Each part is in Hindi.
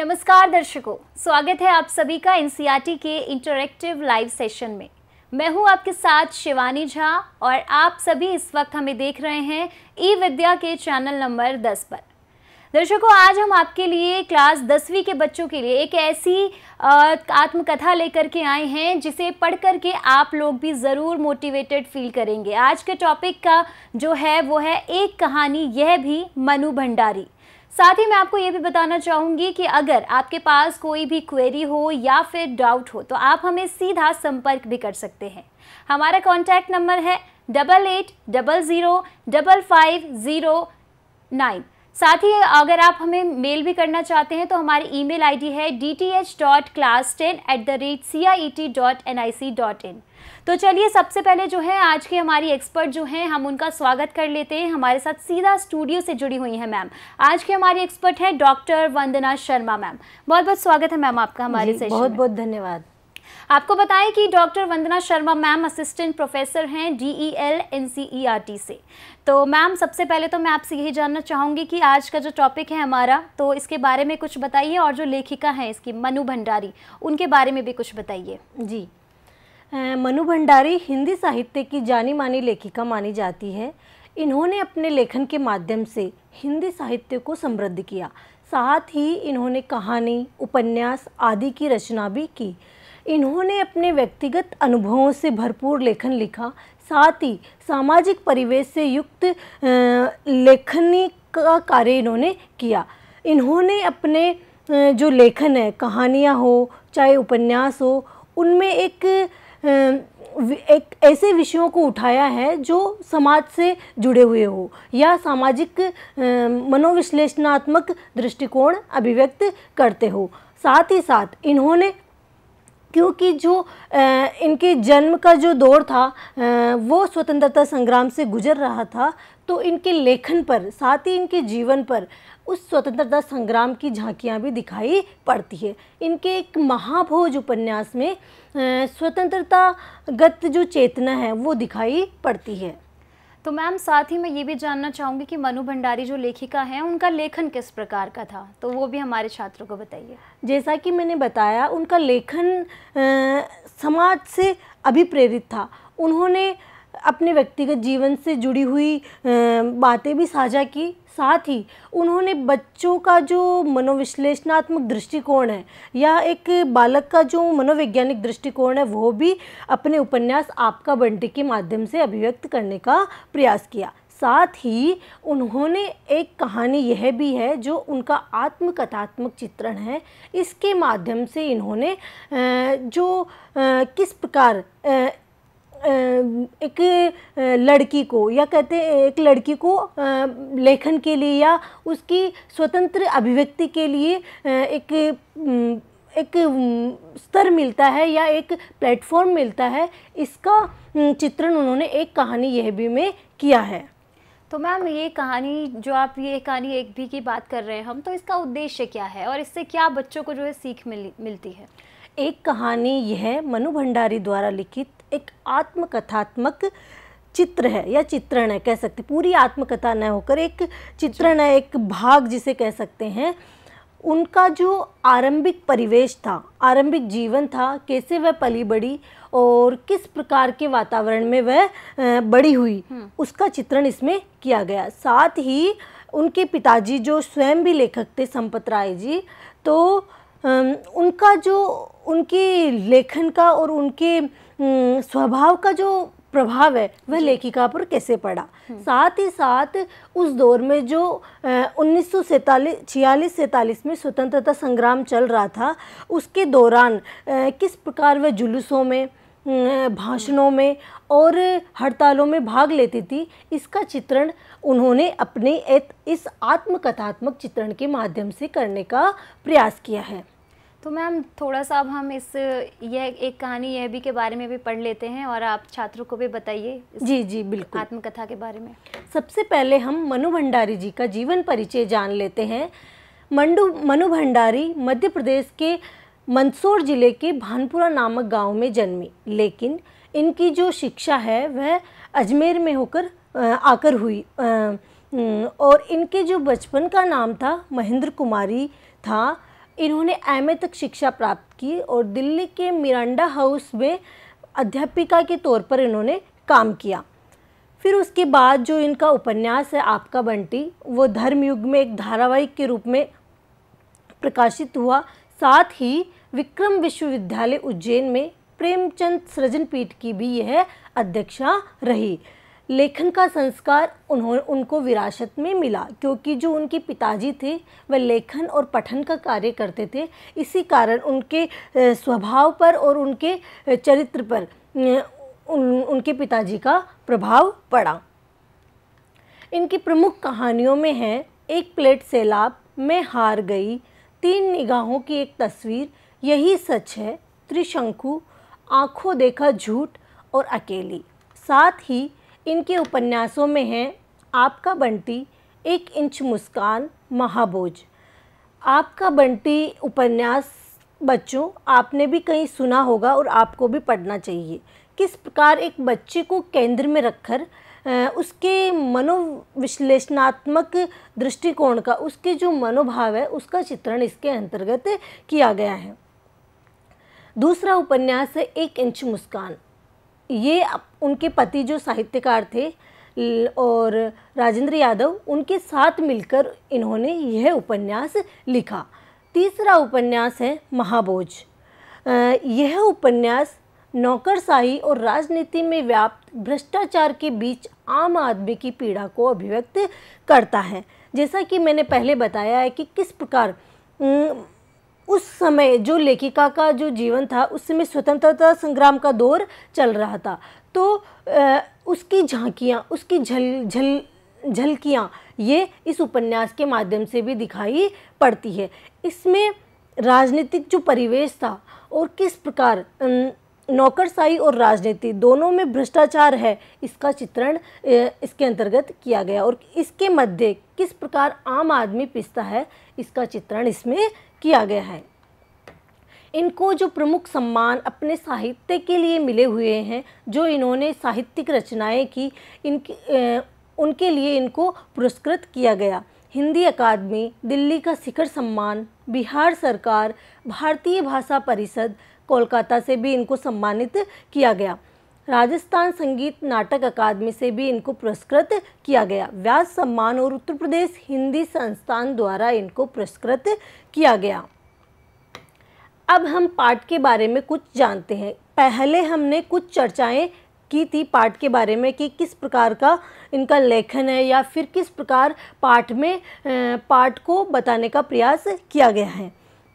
नमस्कार दर्शकों स्वागत है आप सभी का एनसीईआरटी के इंटरेक्टिव लाइव सेशन में मैं हूं आपके साथ शिवानी झा और आप सभी इस वक्त हमें देख रहे हैं ई विद्या के चैनल नंबर 10 पर दर्शकों आज हम आपके लिए क्लास दसवीं के बच्चों के लिए एक ऐसी आत्मकथा लेकर के आए हैं जिसे पढ़ कर के आप लोग भी ज़रूर मोटिवेटेड फील करेंगे आज के टॉपिक का जो है वो है एक कहानी यह भी मनु भंडारी साथ ही मैं आपको ये भी बताना चाहूँगी कि अगर आपके पास कोई भी क्वेरी हो या फिर डाउट हो तो आप हमें सीधा संपर्क भी कर सकते हैं हमारा कॉन्टैक्ट नंबर है double eight double zero double five zero nine साथ ही अगर आप हमें मेल भी करना चाहते हैं तो हमारी ईमेल आईडी है D T H dot class ten at the rate C I E T dot N I C dot in तो चलिए सबसे पहले जो है आज के हमारी एक्सपर्ट जो हैं हम उनका स्वागत कर लेते हैं हमारे साथ सीधा स्टूडियो से जुड़ी हुई हैं मैम आज के हमारी एक्सपर्ट है डॉक्टर वंदना शर्मा मैम बहुत बहुत स्वागत है मैम आपका हमारे सेशन बहुत बहुत धन्यवाद आपको बताएं कि doctor Vandana Sharma ma'am assistant professor हैं D E L N C E R T से तो मैम सबसे पहले तो मैं आपसे यही जानना चाहूँगी कि आज का जो टॉपिक है हमारा तो इसके बारे में कुछ बताइए और जो लेखिका हैं इसकी मनु भंडारी उनके बारे में भी कुछ बताइए जी मनु भंडारी हिंदी साहित्य की जानी मानी लेखिका मानी जाती है इन्होंने अपने लेखन के माध्यम से हिंदी साहित्य को समृद्ध किया साथ ही इन्होंने कहानी उपन्यास आदि की रचना भी की इन्होंने अपने व्यक्तिगत अनुभवों से भरपूर लेखन लिखा साथ ही सामाजिक परिवेश से युक्त लेखनी का कार्य इन्होंने किया इन्होंने अपने जो लेखन है कहानियाँ हो चाहे उपन्यास हो उनमें एक एक ऐसे विषयों को उठाया है जो समाज से जुड़े हुए हो या सामाजिक मनोविश्लेषणात्मक दृष्टिकोण अभिव्यक्त करते हो साथ ही साथ इन्होंने क्योंकि जो इनके जन्म का जो दौर था वो स्वतंत्रता संग्राम से गुजर रहा था तो इनके लेखन पर साथ ही इनके जीवन पर उस स्वतंत्रता संग्राम की झांकियां भी दिखाई पड़ती है इनके एक महाभोज उपन्यास में स्वतंत्रता गत जो चेतना है वो दिखाई पड़ती है तो मैम साथ ही मैं ये भी जानना चाहूँगी कि मनु भंडारी जो लेखिका हैं उनका लेखन किस प्रकार का था तो वो भी हमारे छात्रों को बताइए जैसा कि मैंने बताया उनका लेखन आ, समाज से अभिप्रेरित था उन्होंने अपने व्यक्तिगत जीवन से जुड़ी हुई बातें भी साझा की साथ ही उन्होंने बच्चों का जो मनोविश्लेषणात्मक दृष्टिकोण है या एक बालक का जो मनोवैज्ञानिक दृष्टिकोण है वो भी अपने उपन्यास आपका बंटी के माध्यम से अभिव्यक्त करने का प्रयास किया साथ ही उन्होंने एक कहानी यह भी है जो उनका आत्मकथात्मक चित्रण है इसके माध्यम से इन्होंने जो किस प्रकार एक लड़की को या कहते हैं एक लड़की को लेखन के लिए या उसकी स्वतंत्र अभिव्यक्ति के लिए एक एक स्तर मिलता है या एक प्लेटफॉर्म मिलता है इसका चित्रण उन्होंने एक कहानी यह भी में किया है तो मैम ये कहानी जो आप ये कहानी एक भी की बात कर रहे हैं हम तो इसका उद्देश्य क्या है और इससे क्या बच्चों को जो है सीख मिल, मिलती है एक कहानी यह मनु भंडारी द्वारा लिखित एक आत्मकथात्मक चित्र है या चित्रण है कह सकते पूरी आत्मकथा न होकर एक चित्रण है एक भाग जिसे कह सकते हैं उनका जो आरंभिक परिवेश था आरंभिक जीवन था कैसे वह पली बड़ी और किस प्रकार के वातावरण में वह बड़ी हुई हम्म। उसका चित्रण इसमें किया गया साथ ही उनके पिताजी जो स्वयं भी लेखक थे संपत राय जी तो उनका जो उनकी लेखन का और उनके स्वभाव का जो प्रभाव है वह लेखिका पर कैसे पड़ा हम्म। साथ ही साथ उस दौर में जो उन्नीस सौ छियालीस सैंतालीस में स्वतंत्रता संग्राम चल रहा था उसके दौरान किस प्रकार वह जुलूसों में भाषणों में और हड़तालों में भाग लेती थी इसका चित्रण उन्होंने अपने इस आत्मकथात्मक चित्रण के माध्यम से करने का प्रयास किया है तो मैम थोड़ा सा अब हम इस यह एक कहानी यह भी के बारे में भी पढ़ लेते हैं और आप छात्रों को भी बताइए जी जी बिल्कुल आत्मकथा के बारे में सबसे पहले हम मनु भंडारी जी का जीवन परिचय जान लेते हैं मंडू मनु भंडारी मध्य प्रदेश के मंदसौर जिले के भानपुरा नामक गांव में जन्मी लेकिन इनकी जो शिक्षा है वह अजमेर में होकर आकर हुई और इनके जो बचपन का नाम था महेंद्र कुमारी था इन्होंने एम तक शिक्षा प्राप्त की और दिल्ली के मिरांडा हाउस में अध्यापिका के तौर पर इन्होंने काम किया फिर उसके बाद जो इनका उपन्यास है आपका बंटी वो धर्मयुग में एक धारावाहिक के रूप में प्रकाशित हुआ साथ ही विक्रम विश्वविद्यालय उज्जैन में प्रेमचंद सृजन पीठ की भी यह अध्यक्षा रही लेखन का संस्कार उन्होंने उनको विरासत में मिला क्योंकि जो उनके पिताजी थे वह लेखन और पठन का कार्य करते थे इसी कारण उनके स्वभाव पर और उनके चरित्र पर उन, उनके पिताजी का प्रभाव पड़ा इनकी प्रमुख कहानियों में है एक प्लेट सैलाब में हार गई तीन निगाहों की एक तस्वीर यही सच है त्रिशंकु आँखों देखा झूठ और अकेली साथ ही इनके उपन्यासों में हैं आपका बंटी एक इंच मुस्कान महाबोझ आपका बंटी उपन्यास बच्चों आपने भी कहीं सुना होगा और आपको भी पढ़ना चाहिए किस प्रकार एक बच्चे को केंद्र में रखकर उसके मनोविश्लेषणात्मक दृष्टिकोण का उसके जो मनोभाव है उसका चित्रण इसके अंतर्गत किया गया है दूसरा उपन्यास है एक इंच मुस्कान ये उनके पति जो साहित्यकार थे और राजेंद्र यादव उनके साथ मिलकर इन्होंने यह उपन्यास लिखा तीसरा उपन्यास है महाबोझ यह उपन्यास नौकरशाही और राजनीति में व्याप्त भ्रष्टाचार के बीच आम आदमी की पीड़ा को अभिव्यक्त करता है जैसा कि मैंने पहले बताया है कि किस प्रकार उस समय जो लेखिका का जो जीवन था उस समय स्वतंत्रता संग्राम का दौर चल रहा था तो आ, उसकी झांकियाँ उसकी झल झल झलकियाँ ये इस उपन्यास के माध्यम से भी दिखाई पड़ती है इसमें राजनीतिक जो परिवेश था और किस प्रकार नौकरशाही और राजनीति दोनों में भ्रष्टाचार है इसका चित्रण इसके अंतर्गत किया गया और इसके मध्य किस प्रकार आम आदमी पिसता है इसका चित्रण इसमें किया गया है इनको जो प्रमुख सम्मान अपने साहित्य के लिए मिले हुए हैं जो इन्होंने साहित्यिक रचनाएं की इन उनके लिए इनको पुरस्कृत किया गया हिंदी अकादमी दिल्ली का शिखर सम्मान बिहार सरकार भारतीय भाषा परिषद कोलकाता से भी इनको सम्मानित किया गया राजस्थान संगीत नाटक अकादमी से भी इनको पुरस्कृत किया गया व्यास सम्मान और उत्तर प्रदेश हिंदी संस्थान द्वारा इनको पुरस्कृत किया गया अब हम पाठ के बारे में कुछ जानते हैं पहले हमने कुछ चर्चाएं की थी पाठ के बारे में कि किस प्रकार का इनका लेखन है या फिर किस प्रकार पाठ में पाठ को बताने का प्रयास किया गया है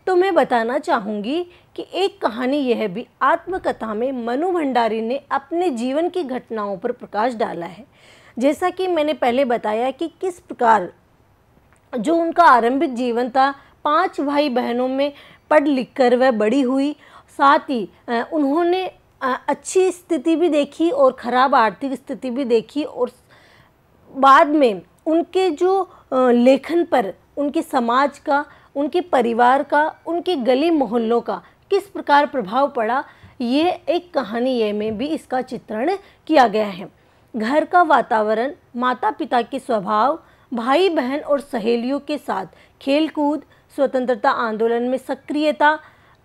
तो मैं बताना चाहूँगी कि एक कहानी यह भी आत्मकथा में मनु भंडारी ने अपने जीवन की घटनाओं पर प्रकाश डाला है जैसा कि मैंने पहले बताया कि किस प्रकार जो उनका आरंभिक जीवन था पांच भाई बहनों में पढ़ लिख कर वह बड़ी हुई साथ ही उन्होंने अच्छी स्थिति भी देखी और ख़राब आर्थिक स्थिति भी देखी और बाद में उनके जो लेखन पर उनके समाज का उनके परिवार का उनके गली मोहल्लों का किस प्रकार प्रभाव पड़ा ये एक कहानी ये में भी इसका चित्रण किया गया है घर का वातावरण माता पिता के स्वभाव भाई बहन और सहेलियों के साथ खेलकूद स्वतंत्रता आंदोलन में सक्रियता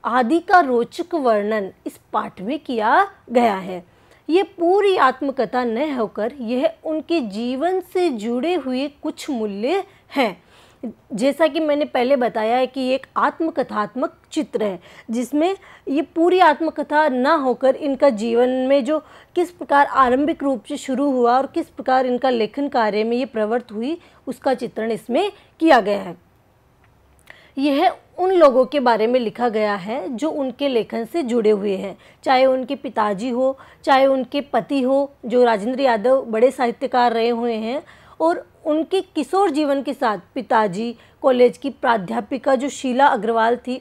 आदि का रोचक वर्णन इस पाठ में किया गया है ये पूरी आत्मकथा न होकर यह उनके जीवन से जुड़े हुए कुछ मूल्य हैं जैसा कि मैंने पहले बताया है कि एक आत्मकथात्मक चित्र है जिसमें ये पूरी आत्मकथा ना होकर इनका जीवन में जो किस प्रकार आरंभिक रूप से शुरू हुआ और किस प्रकार इनका लेखन कार्य में ये प्रवृत्त हुई उसका चित्रण इसमें किया गया है यह उन लोगों के बारे में लिखा गया है जो उनके लेखन से जुड़े हुए हैं चाहे उनके पिताजी हो चाहे उनके पति हो जो राजेंद्र यादव बड़े साहित्यकार रहे हुए हैं और उनके किशोर जीवन के साथ पिताजी कॉलेज की प्राध्यापिका जो शीला अग्रवाल थी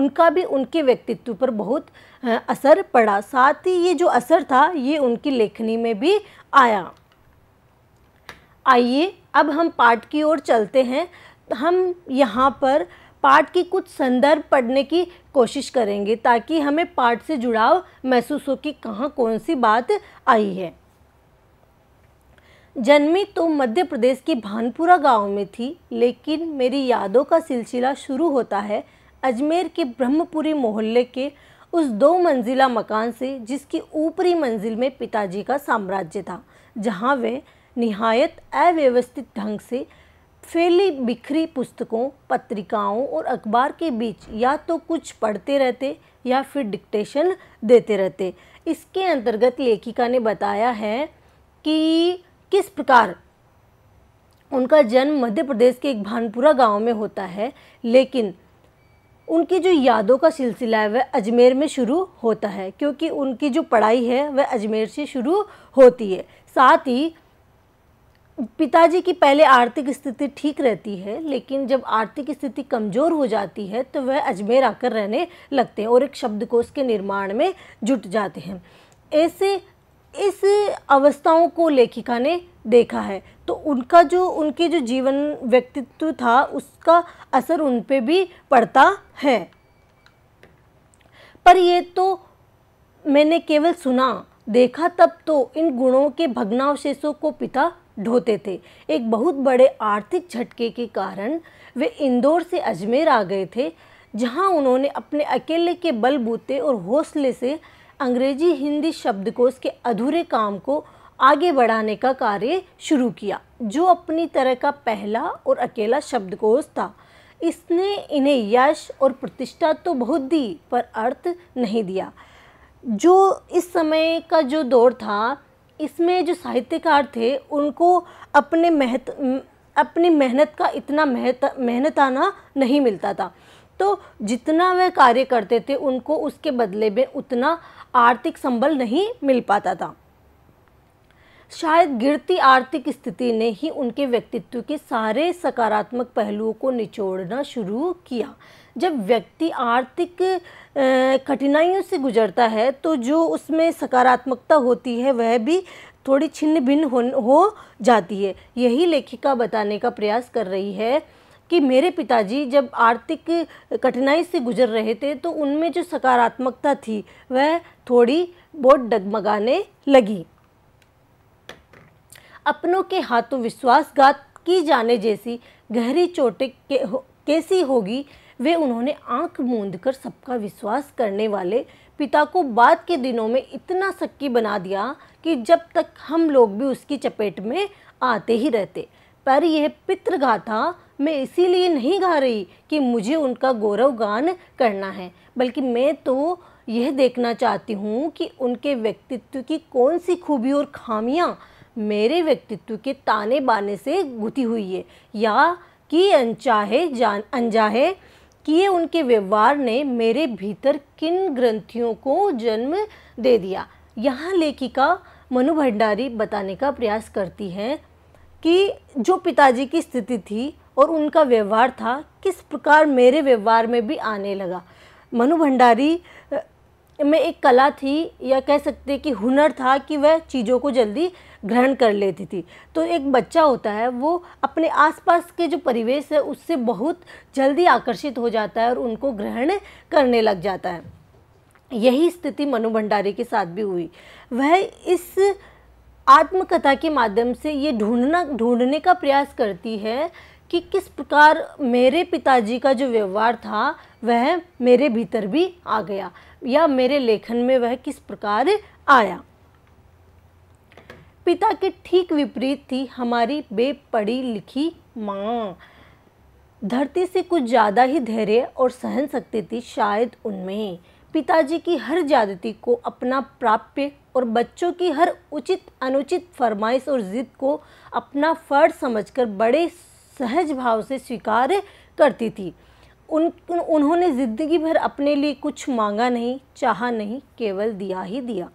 उनका भी उनके व्यक्तित्व पर बहुत असर पड़ा साथ ही ये जो असर था ये उनकी लेखनी में भी आया आइए अब हम पाठ की ओर चलते हैं हम यहाँ पर पाठ की कुछ संदर्भ पढ़ने की कोशिश करेंगे ताकि हमें पाठ से जुड़ाव महसूस हो कि कहाँ कौन सी बात आई है जन्मी तो मध्य प्रदेश के भानपुरा गांव में थी लेकिन मेरी यादों का सिलसिला शुरू होता है अजमेर के ब्रह्मपुरी मोहल्ले के उस दो मंजिला मकान से जिसकी ऊपरी मंजिल में पिताजी का साम्राज्य था जहां वे निहायत अव्यवस्थित ढंग से फैली बिखरी पुस्तकों पत्रिकाओं और अखबार के बीच या तो कुछ पढ़ते रहते या फिर डिक्टेशन देते रहते इसके अंतर्गत लेखिका ने बताया है कि किस प्रकार उनका जन्म मध्य प्रदेश के एक भानपुरा गांव में होता है लेकिन उनकी जो यादों का सिलसिला है वह अजमेर में शुरू होता है क्योंकि उनकी जो पढ़ाई है वह अजमेर से शुरू होती है साथ ही पिताजी की पहले आर्थिक स्थिति ठीक रहती है लेकिन जब आर्थिक स्थिति कमज़ोर हो जाती है तो वह अजमेर आकर रहने लगते हैं और एक शब्दकोश के निर्माण में जुट जाते हैं ऐसे इस अवस्थाओं को लेखिका ने देखा है तो उनका जो उनके जो जीवन व्यक्तित्व था उसका असर उन पर भी पड़ता है पर ये तो मैंने केवल सुना देखा तब तो इन गुणों के भग्नावशेषों को पिता ढोते थे एक बहुत बड़े आर्थिक झटके के कारण वे इंदौर से अजमेर आ गए थे जहां उन्होंने अपने अकेले के बलबूते और हौसले से अंग्रेजी हिंदी शब्दकोश के अधूरे काम को आगे बढ़ाने का कार्य शुरू किया जो अपनी तरह का पहला और अकेला शब्दकोश था इसने इन्हें यश और प्रतिष्ठा तो बहुत दी पर अर्थ नहीं दिया जो इस समय का जो दौर था इसमें जो साहित्यकार थे उनको अपने महत अपनी मेहनत का इतना मेहनत मेहनताना नहीं मिलता था तो जितना वह कार्य करते थे उनको उसके बदले में उतना आर्थिक संबल नहीं मिल पाता था शायद गिरती आर्थिक स्थिति ने ही उनके व्यक्तित्व के सारे सकारात्मक पहलुओं को निचोड़ना शुरू किया जब व्यक्ति आर्थिक कठिनाइयों से गुजरता है तो जो उसमें सकारात्मकता होती है वह भी थोड़ी छिन्न भिन्न हो, हो जाती है यही लेखिका बताने का प्रयास कर रही है कि मेरे पिताजी जब आर्थिक कठिनाई से गुजर रहे थे तो उनमें जो सकारात्मकता थी वह थोड़ी बहुत डगमगाने लगी अपनों के हाथों विश्वासघात की जाने जैसी गहरी चोटें के हो, कैसी होगी वे उन्होंने आंख मूंद कर सबका विश्वास करने वाले पिता को बाद के दिनों में इतना सक्की बना दिया कि जब तक हम लोग भी उसकी चपेट में आते ही रहते पर यह पितृगाथा मैं इसीलिए नहीं गा रही कि मुझे उनका गौरव गान करना है बल्कि मैं तो यह देखना चाहती हूँ कि उनके व्यक्तित्व की कौन सी खूबी और खामियाँ मेरे व्यक्तित्व के ताने बाने से गुथी हुई है या कि अनचाहे जान अनजाहे किए उनके व्यवहार ने मेरे भीतर किन ग्रंथियों को जन्म दे दिया यहाँ लेखिका मनु भंडारी बताने का प्रयास करती हैं कि जो पिताजी की स्थिति थी और उनका व्यवहार था किस प्रकार मेरे व्यवहार में भी आने लगा मनु भंडारी में एक कला थी या कह सकते कि हुनर था कि वह चीज़ों को जल्दी ग्रहण कर लेती थी तो एक बच्चा होता है वो अपने आसपास के जो परिवेश है उससे बहुत जल्दी आकर्षित हो जाता है और उनको ग्रहण करने लग जाता है यही स्थिति मनु भंडारी के साथ भी हुई वह इस आत्मकथा के माध्यम से ये ढूंढना ढूंढने का प्रयास करती है कि किस प्रकार मेरे पिताजी का जो व्यवहार था वह मेरे भीतर भी आ गया या मेरे लेखन में वह किस प्रकार आया पिता के ठीक विपरीत थी हमारी बेपढ़ी लिखी माँ धरती से कुछ ज़्यादा ही धैर्य और सहन सकती थी शायद उनमें पिताजी की हर ज्यादती को अपना प्राप्य और बच्चों की हर उचित अनुचित फरमाइश और ज़िद को अपना फर्ज समझकर बड़े सहज भाव से स्वीकार करती थी उन उन्होंने ज़िंदगी भर अपने लिए कुछ मांगा नहीं चाहा नहीं केवल दिया ही दिया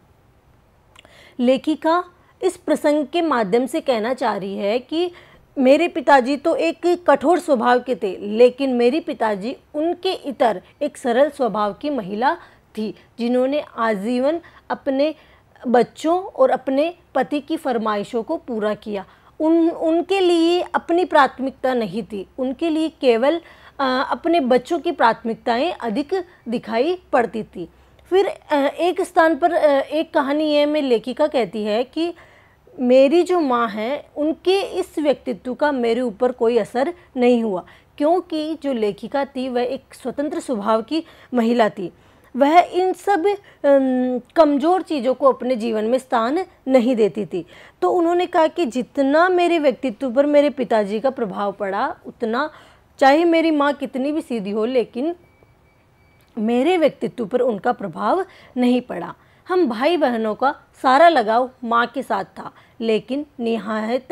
लेखिका इस प्रसंग के माध्यम से कहना चाह रही है कि मेरे पिताजी तो एक कठोर स्वभाव के थे लेकिन मेरी पिताजी उनके इतर एक सरल स्वभाव की महिला थी जिन्होंने आजीवन अपने बच्चों और अपने पति की फरमाइशों को पूरा किया उन उनके लिए अपनी प्राथमिकता नहीं थी उनके लिए केवल आ, अपने बच्चों की प्राथमिकताएं अधिक दिखाई पड़ती थी फिर एक स्थान पर एक कहानी है में लेखिका कहती है कि मेरी जो माँ है उनके इस व्यक्तित्व का मेरे ऊपर कोई असर नहीं हुआ क्योंकि जो लेखिका थी वह एक स्वतंत्र स्वभाव की महिला थी वह इन सब कमज़ोर चीज़ों को अपने जीवन में स्थान नहीं देती थी तो उन्होंने कहा कि जितना मेरे व्यक्तित्व पर मेरे पिताजी का प्रभाव पड़ा उतना चाहे मेरी माँ कितनी भी सीधी हो लेकिन मेरे व्यक्तित्व पर उनका प्रभाव नहीं पड़ा हम भाई बहनों का सारा लगाव माँ के साथ था लेकिन निहायत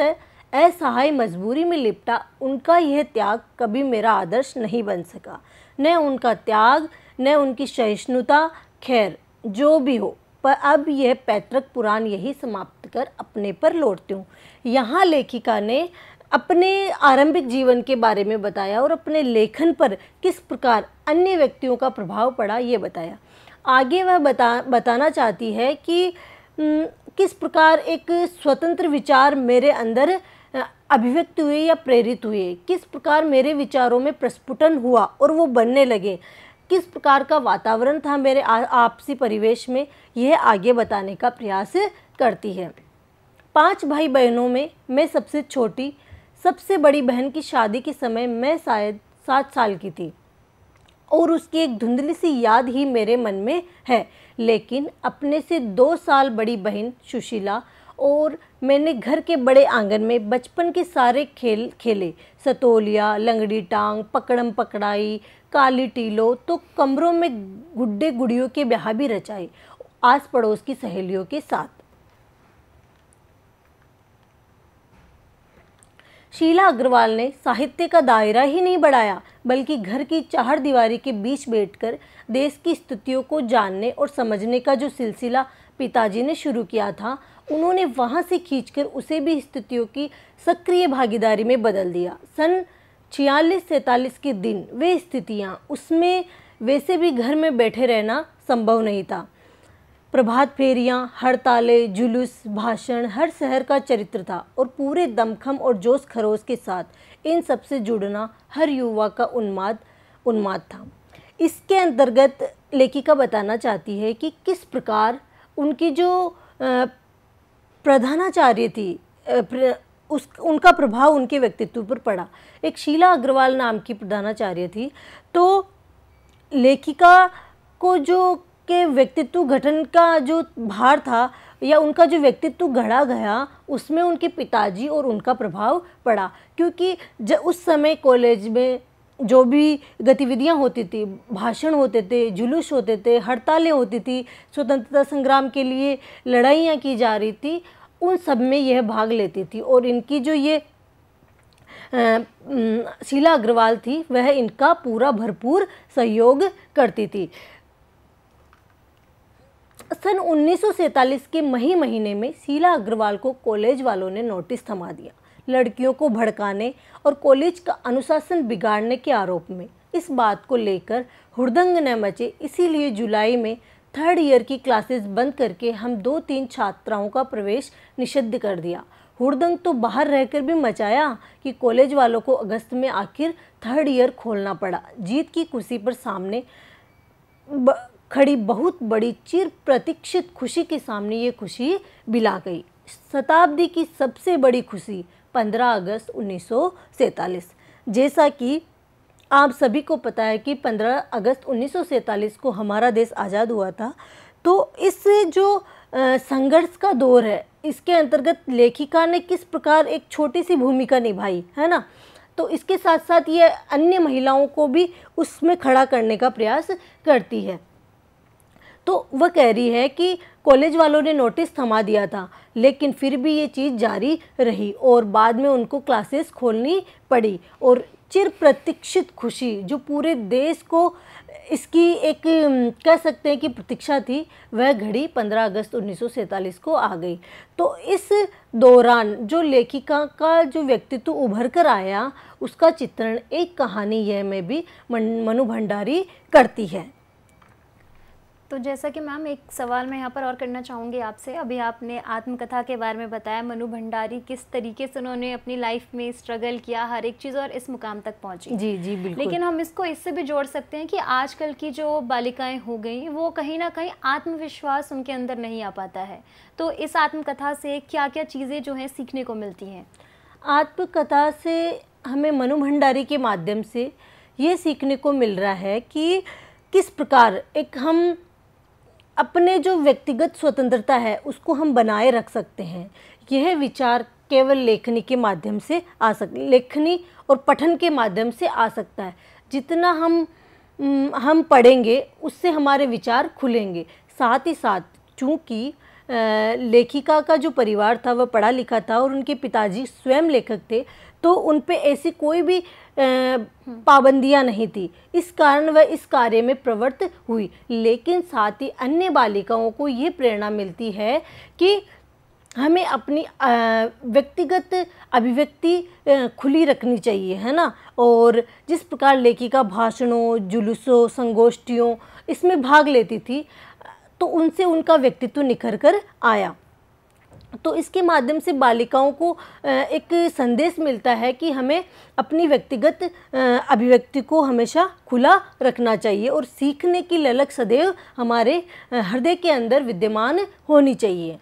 असहाय मजबूरी में लिपटा उनका यह त्याग कभी मेरा आदर्श नहीं बन सका न उनका त्याग न उनकी सहिष्णुता खैर जो भी हो पर अब यह पैतृक पुराण यही समाप्त कर अपने पर लौटती हूँ यहाँ लेखिका ने अपने आरंभिक जीवन के बारे में बताया और अपने लेखन पर किस प्रकार अन्य व्यक्तियों का प्रभाव पड़ा ये बताया आगे वह बता बताना चाहती है कि किस प्रकार एक स्वतंत्र विचार मेरे अंदर अभिव्यक्त हुए या प्रेरित हुए किस प्रकार मेरे विचारों में प्रस्फुटन हुआ और वो बनने लगे किस प्रकार का वातावरण था मेरे आपसी परिवेश में यह आगे बताने का प्रयास करती है पांच भाई बहनों में मैं सबसे छोटी सबसे बड़ी बहन की शादी के समय मैं शायद सात साल की थी और उसकी एक धुंधली सी याद ही मेरे मन में है लेकिन अपने से दो साल बड़ी बहन सुशीला और मैंने घर के बड़े आंगन में बचपन के सारे खेल खेले सतोलिया लंगड़ी टांग पकड़म पकड़ाई काली टीलो तो कमरों में गुड्डे गुड़ियों के ब्याह भी रचाए आस पड़ोस की सहेलियों के साथ शीला अग्रवाल ने साहित्य का दायरा ही नहीं बढ़ाया बल्कि घर की चार दीवारी के बीच बैठकर देश की स्थितियों को जानने और समझने का जो सिलसिला पिताजी ने शुरू किया था उन्होंने वहाँ से खींचकर उसे भी स्थितियों की सक्रिय भागीदारी में बदल दिया सन छियालीस सैंतालीस के दिन वे स्थितियाँ उसमें वैसे भी घर में बैठे रहना संभव नहीं था प्रभात फेरियाँ हड़तालें जुलूस भाषण हर शहर का चरित्र था और पूरे दमखम और जोश खरोश के साथ इन सब से जुड़ना हर युवा का उन्माद उन्माद था इसके अंतर्गत लेखिका बताना चाहती है कि किस प्रकार उनकी जो प्रधानाचार्य थी उस उनका प्रभाव उनके व्यक्तित्व पर पड़ा एक शीला अग्रवाल नाम की प्रधानाचार्य थी तो लेखिका को जो के व्यक्तित्व गठन का जो भार था या उनका जो व्यक्तित्व गढ़ा गया उसमें उनके पिताजी और उनका प्रभाव पड़ा क्योंकि उस समय कॉलेज में जो भी गतिविधियां होती थी भाषण होते थे जुलूस होते थे हड़तालें होती थी स्वतंत्रता संग्राम के लिए लड़ाइयाँ की जा रही थी उन सब में यह भाग लेती थी और इनकी जो ये शीला अग्रवाल थी वह इनका पूरा भरपूर सहयोग करती थी सन 1947 के मही महीने में शीला अग्रवाल को कॉलेज वालों ने नोटिस थमा दिया लड़कियों को भड़काने और कॉलेज का अनुशासन बिगाड़ने के आरोप में इस बात को लेकर हुड़दंग न मचे इसीलिए जुलाई में थर्ड ईयर की क्लासेस बंद करके हम दो तीन छात्राओं का प्रवेश निषिद्ध कर दिया हुड़दंग तो बाहर रहकर भी मचाया कि कॉलेज वालों को अगस्त में आखिर थर्ड ईयर खोलना पड़ा जीत की कुर्सी पर सामने ब, खड़ी बहुत बड़ी चिर प्रतीक्षित खुशी के सामने ये खुशी बिला गई शताब्दी की सबसे बड़ी खुशी 15 अगस्त उन्नीस जैसा कि आप सभी को पता है कि 15 अगस्त उन्नीस को हमारा देश आज़ाद हुआ था तो इस जो संघर्ष का दौर है इसके अंतर्गत लेखिका ने किस प्रकार एक छोटी सी भूमिका निभाई है ना तो इसके साथ साथ ये अन्य महिलाओं को भी उसमें खड़ा करने का प्रयास करती है तो वह कह रही है कि कॉलेज वालों ने नोटिस थमा दिया था लेकिन फिर भी ये चीज़ जारी रही और बाद में उनको क्लासेस खोलनी पड़ी और चिर प्रतीक्षित खुशी जो पूरे देश को इसकी एक कह सकते हैं कि प्रतीक्षा थी वह घड़ी 15 अगस्त उन्नीस को आ गई तो इस दौरान जो लेखिका का जो व्यक्तित्व उभर कर आया उसका चित्रण एक कहानी यह में भी मनु भंडारी करती है तो जैसा कि मैम एक सवाल मैं यहाँ पर और करना चाहूँगी आपसे अभी आपने आत्मकथा के बारे में बताया मनु भंडारी किस तरीके से उन्होंने अपनी लाइफ में स्ट्रगल किया हर एक चीज़ और इस मुकाम तक पहुँची जी जी बिल्कुल लेकिन हम इसको इससे भी जोड़ सकते हैं कि आजकल की जो बालिकाएं हो गई वो कहीं ना कहीं आत्मविश्वास उनके अंदर नहीं आ पाता है तो इस आत्मकथा से क्या क्या चीज़ें जो हैं सीखने को मिलती हैं आत्मकथा से हमें मनु भंडारी के माध्यम से ये सीखने को मिल रहा है कि किस प्रकार एक हम अपने जो व्यक्तिगत स्वतंत्रता है उसको हम बनाए रख सकते हैं यह विचार केवल लेखनी के माध्यम से आ सक लेखनी और पठन के माध्यम से आ सकता है जितना हम हम पढ़ेंगे उससे हमारे विचार खुलेंगे साथ ही साथ चूँकि लेखिका का जो परिवार था वह पढ़ा लिखा था और उनके पिताजी स्वयं लेखक थे तो उन पर ऐसी कोई भी पाबंदियां नहीं थी इस कारण वह इस कार्य में प्रवृत्त हुई लेकिन साथ ही अन्य बालिकाओं को ये प्रेरणा मिलती है कि हमें अपनी व्यक्तिगत अभिव्यक्ति खुली रखनी चाहिए है ना और जिस प्रकार लेखिका भाषणों जुलूसों संगोष्ठियों इसमें भाग लेती थी तो उनसे उनका व्यक्तित्व निखर कर आया तो इसके माध्यम से बालिकाओं को एक संदेश मिलता है कि हमें अपनी व्यक्तिगत अभिव्यक्ति को हमेशा खुला रखना चाहिए और सीखने की ललक सदैव हमारे हृदय के अंदर विद्यमान होनी चाहिए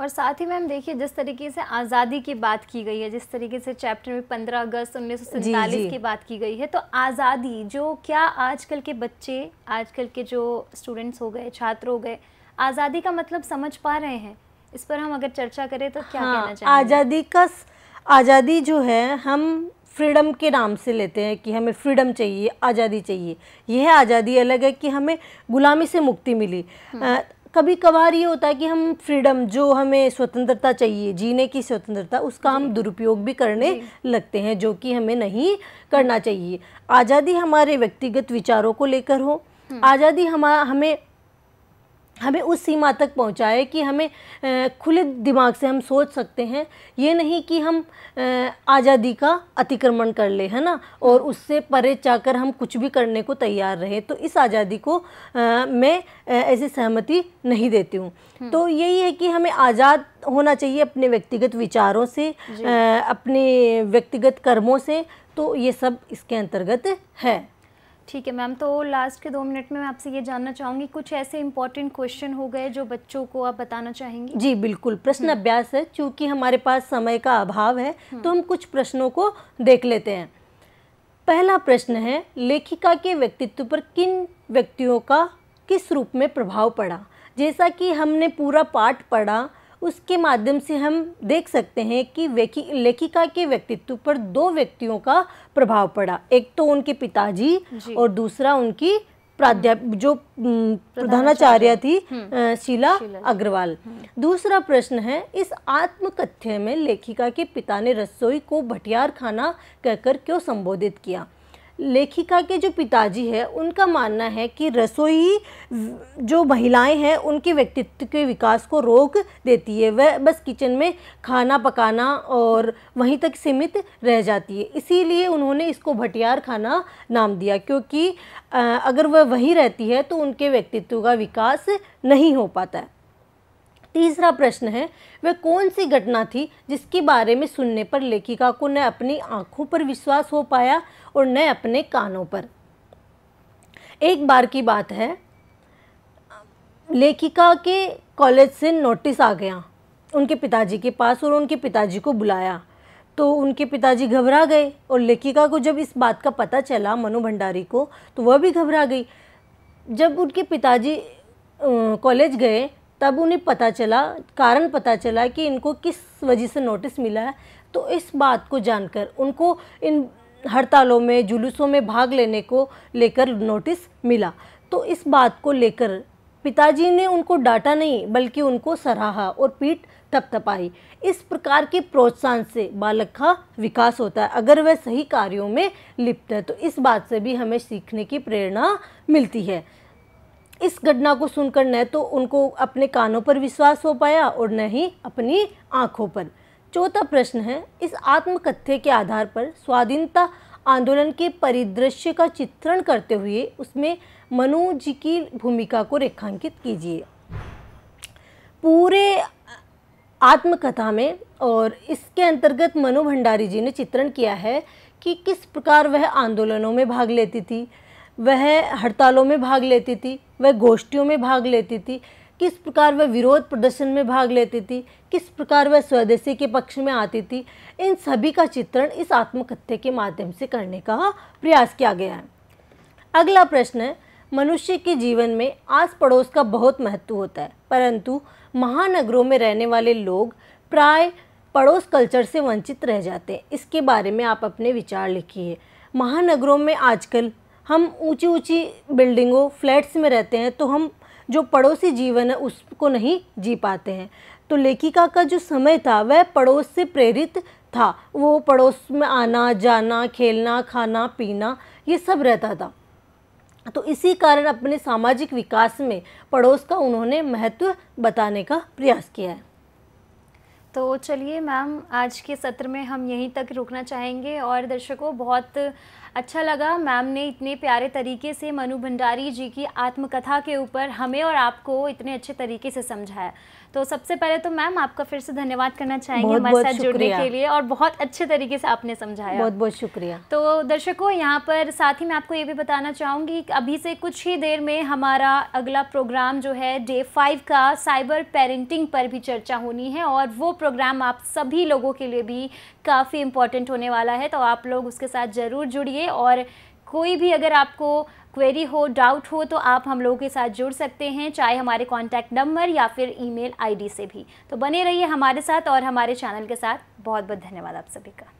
और साथ ही मैम देखिए जिस तरीके से आज़ादी की बात की गई है जिस तरीके से चैप्टर में 15 अगस्त उन्नीस की बात की गई है तो आज़ादी जो क्या आजकल के बच्चे आजकल के जो स्टूडेंट्स हो गए छात्र हो गए आज़ादी का मतलब समझ पा रहे हैं इस पर हम अगर चर्चा करें तो क्या हाँ, कहना आज़ादी का आज़ादी जो है हम फ्रीडम के नाम से लेते हैं कि हमें फ्रीडम चाहिए आज़ादी चाहिए यह आज़ादी अलग है कि हमें गुलामी से मुक्ति मिली हम्म। कभी कभार ये होता है कि हम फ्रीडम जो हमें स्वतंत्रता चाहिए जीने की स्वतंत्रता उसका हम दुरुपयोग भी करने लगते हैं जो कि हमें नहीं करना चाहिए आज़ादी हमारे व्यक्तिगत विचारों को लेकर हो हम्म। आज़ादी हम हमें हमें उस सीमा तक पहुंचाए कि हमें खुले दिमाग से हम सोच सकते हैं ये नहीं कि हम आज़ादी का अतिक्रमण कर ले है ना और उससे परे जाकर हम कुछ भी करने को तैयार रहे तो इस आज़ादी को मैं ऐसी सहमति नहीं देती हूँ हम्म। तो यही है कि हमें आज़ाद होना चाहिए अपने व्यक्तिगत विचारों से अपने व्यक्तिगत कर्मों से तो ये सब इसके अंतर्गत है ठीक है मैम तो लास्ट के दो मिनट में मैं आपसे ये जानना चाहूँगी कुछ ऐसे इंपॉर्टेंट क्वेश्चन हो गए जो बच्चों को आप बताना चाहेंगे जी बिल्कुल प्रश्न हम्म। अभ्यास है चूँकि हमारे पास समय का अभाव है हम्म। तो हम कुछ प्रश्नों को देख लेते हैं पहला प्रश्न है लेखिका के व्यक्तित्व पर किन व्यक्तियों का किस रूप में प्रभाव पड़ा जैसा कि हमने पूरा पाठ पढ़ा उसके माध्यम से हम देख सकते हैं कि लेखिका के व्यक्तित्व पर दो व्यक्तियों का प्रभाव पड़ा एक तो उनके पिताजी और दूसरा उनकी प्राध्याप हम्म। जो हम्म, प्रधानाचार्य थी हम्म। शीला अग्रवाल दूसरा प्रश्न है इस आत्मकथ्य में लेखिका के पिता ने रसोई को भटियार खाना कहकर क्यों संबोधित किया लेखिका के जो पिताजी है उनका मानना है कि रसोई जो महिलाएं हैं उनके व्यक्तित्व के विकास को रोक देती है वह बस किचन में खाना पकाना और वहीं तक सीमित रह जाती है इसीलिए उन्होंने इसको भटियार खाना नाम दिया क्योंकि अगर वह वहीं रहती है तो उनके व्यक्तित्व का विकास नहीं हो पाता है तीसरा प्रश्न है वह कौन सी घटना थी जिसके बारे में सुनने पर लेखिका को न अपनी आंखों पर विश्वास हो पाया और न अपने कानों पर एक बार की बात है लेखिका के कॉलेज से नोटिस आ गया उनके पिताजी के पास और उनके पिताजी को बुलाया तो उनके पिताजी घबरा गए और लेखिका को जब इस बात का पता चला मनु भंडारी को तो वह भी घबरा गई जब उनके पिताजी कॉलेज गए तब उन्हें पता चला कारण पता चला कि इनको किस वजह से नोटिस मिला है तो इस बात को जानकर उनको इन हड़तालों में जुलूसों में भाग लेने को लेकर नोटिस मिला तो इस बात को लेकर पिताजी ने उनको डांटा नहीं बल्कि उनको सराहा और पीठ थपथपाई इस प्रकार के प्रोत्साहन से बालक का विकास होता है अगर वह सही कार्यों में लिप्त है तो इस बात से भी हमें सीखने की प्रेरणा मिलती है इस घटना को सुनकर न तो उनको अपने कानों पर विश्वास हो पाया और न ही अपनी आँखों पर चौथा प्रश्न है इस आत्मकथ्य के आधार पर स्वाधीनता आंदोलन के परिदृश्य का चित्रण करते हुए उसमें मनु जी की भूमिका को रेखांकित कीजिए पूरे आत्मकथा में और इसके अंतर्गत मनु भंडारी जी ने चित्रण किया है कि किस प्रकार वह आंदोलनों में भाग लेती थी वह हड़तालों में भाग लेती थी वह गोष्ठियों में भाग लेती थी किस प्रकार वह विरोध प्रदर्शन में भाग लेती थी किस प्रकार वह स्वदेशी के पक्ष में आती थी इन सभी का चित्रण इस आत्मकथ्य के माध्यम से करने का प्रयास किया गया है अगला प्रश्न है मनुष्य के जीवन में आस पड़ोस का बहुत महत्व होता है परंतु महानगरों में रहने वाले लोग प्राय पड़ोस कल्चर से वंचित रह जाते हैं इसके बारे में आप अपने विचार लिखिए महानगरों में आजकल हम ऊंची ऊंची बिल्डिंगों फ्लैट्स में रहते हैं तो हम जो पड़ोसी जीवन है उसको नहीं जी पाते हैं तो लेखिका का जो समय था वह पड़ोस से प्रेरित था वो पड़ोस में आना जाना खेलना खाना पीना ये सब रहता था तो इसी कारण अपने सामाजिक विकास में पड़ोस का उन्होंने महत्व बताने का प्रयास किया है तो चलिए मैम आज के सत्र में हम यहीं तक रुकना चाहेंगे और दर्शकों बहुत अच्छा लगा मैम ने इतने प्यारे तरीके से मनु भंडारी जी की आत्मकथा के ऊपर हमें और आपको इतने अच्छे तरीके से समझाया तो सबसे पहले तो मैम आपका फिर से धन्यवाद करना चाहेंगे हमारे साथ जुड़ने के लिए और बहुत अच्छे तरीके से आपने समझाया बहुत बहुत शुक्रिया तो दर्शकों यहाँ पर साथ ही मैं आपको ये भी बताना चाहूँगी अभी से कुछ ही देर में हमारा अगला प्रोग्राम जो है डे फाइव का साइबर पेरेंटिंग पर भी चर्चा होनी है और वो प्रोग्राम आप सभी लोगों के लिए भी काफ़ी इम्पोर्टेंट होने वाला है तो आप लोग उसके साथ ज़रूर जुड़िए और कोई भी अगर आपको क्वेरी हो डाउट हो तो आप हम लोगों के साथ जुड़ सकते हैं चाहे हमारे कॉन्टैक्ट नंबर या फिर ई मेल से भी तो बने रहिए हमारे साथ और हमारे चैनल के साथ बहुत बहुत धन्यवाद आप सभी का